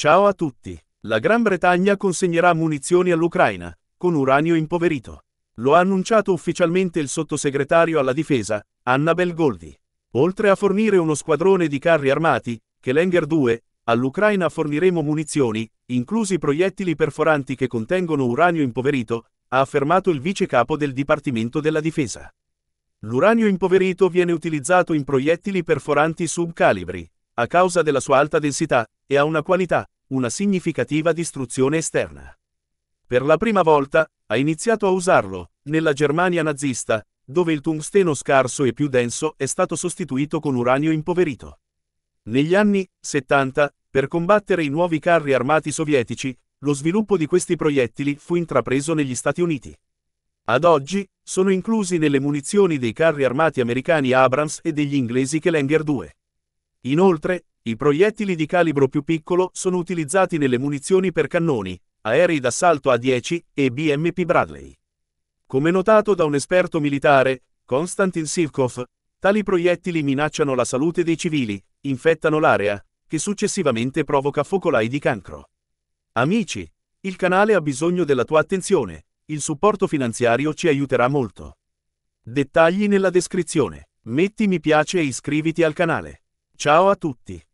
Ciao a tutti. La Gran Bretagna consegnerà munizioni all'Ucraina, con uranio impoverito. Lo ha annunciato ufficialmente il sottosegretario alla difesa, Annabel Goldi. Oltre a fornire uno squadrone di carri armati, Kelenger 2, all'Ucraina forniremo munizioni, inclusi proiettili perforanti che contengono uranio impoverito, ha affermato il vice capo del Dipartimento della Difesa. L'uranio impoverito viene utilizzato in proiettili perforanti subcalibri, a causa della sua alta densità, e ha una qualità, una significativa distruzione esterna. Per la prima volta, ha iniziato a usarlo, nella Germania nazista, dove il tungsteno scarso e più denso è stato sostituito con uranio impoverito. Negli anni 70, per combattere i nuovi carri armati sovietici, lo sviluppo di questi proiettili fu intrapreso negli Stati Uniti. Ad oggi, sono inclusi nelle munizioni dei carri armati americani Abrams e degli inglesi Kelenger 2. Inoltre, i proiettili di calibro più piccolo sono utilizzati nelle munizioni per cannoni, aerei d'assalto A-10 e BMP Bradley. Come notato da un esperto militare, Konstantin Sivkov, tali proiettili minacciano la salute dei civili, infettano l'area, che successivamente provoca focolai di cancro. Amici, il canale ha bisogno della tua attenzione, il supporto finanziario ci aiuterà molto. Dettagli nella descrizione. Metti mi piace e iscriviti al canale. Ciao a tutti.